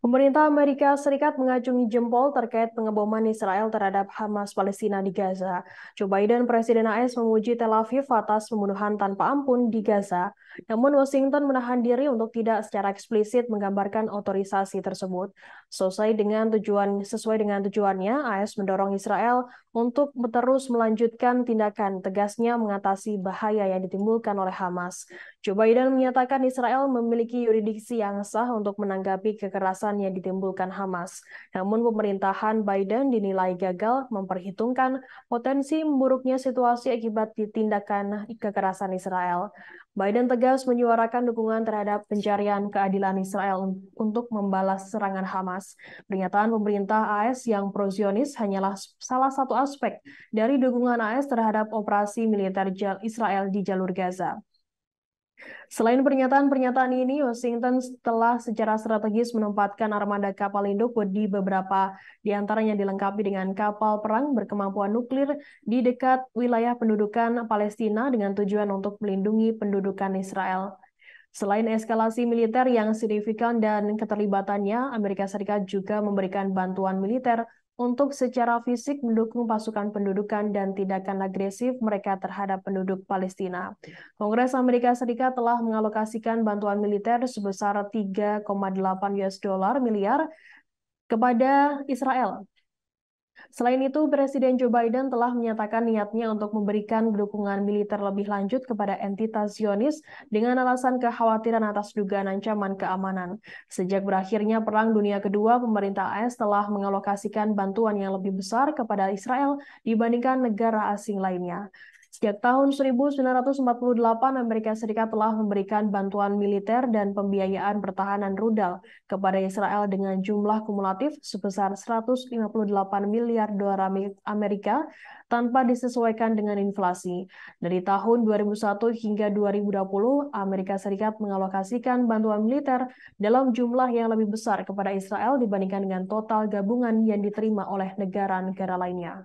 Pemerintah Amerika Serikat mengacungi jempol terkait pengeboman Israel terhadap Hamas Palestina di Gaza. Joe Biden, Presiden AS, memuji Tel Aviv atas pembunuhan tanpa ampun di Gaza. Namun Washington menahan diri untuk tidak secara eksplisit menggambarkan otorisasi tersebut. Sesuai dengan tujuan sesuai dengan tujuannya, AS mendorong Israel untuk terus melanjutkan tindakan tegasnya mengatasi bahaya yang ditimbulkan oleh Hamas. Joe Biden menyatakan Israel memiliki yuridiksi yang sah untuk menanggapi kekerasan kekerasan yang ditimbulkan Hamas. Namun pemerintahan Biden dinilai gagal memperhitungkan potensi memburuknya situasi akibat tindakan kekerasan Israel. Biden tegas menyuarakan dukungan terhadap pencarian keadilan Israel untuk membalas serangan Hamas. Pernyataan pemerintah AS yang pro hanyalah salah satu aspek dari dukungan AS terhadap operasi militer Israel di jalur Gaza. Selain pernyataan-pernyataan ini, Washington telah secara strategis menempatkan armada kapal induk di beberapa di antaranya dilengkapi dengan kapal perang berkemampuan nuklir di dekat wilayah pendudukan Palestina dengan tujuan untuk melindungi pendudukan Israel. Selain eskalasi militer yang signifikan dan keterlibatannya, Amerika Serikat juga memberikan bantuan militer untuk secara fisik mendukung pasukan pendudukan dan tindakan agresif mereka terhadap penduduk Palestina. Kongres Amerika Serikat telah mengalokasikan bantuan militer sebesar 3,8 US dollar miliar kepada Israel Selain itu, Presiden Joe Biden telah menyatakan niatnya untuk memberikan dukungan militer lebih lanjut kepada entitas Zionis dengan alasan kekhawatiran atas dugaan ancaman keamanan. Sejak berakhirnya Perang Dunia Kedua, pemerintah AS e telah mengalokasikan bantuan yang lebih besar kepada Israel dibandingkan negara asing lainnya. Sejak tahun 1948, Amerika Serikat telah memberikan bantuan militer dan pembiayaan pertahanan rudal kepada Israel dengan jumlah kumulatif sebesar 158 miliar dolar Amerika tanpa disesuaikan dengan inflasi. Dari tahun 2001 hingga 2020, Amerika Serikat mengalokasikan bantuan militer dalam jumlah yang lebih besar kepada Israel dibandingkan dengan total gabungan yang diterima oleh negara-negara lainnya.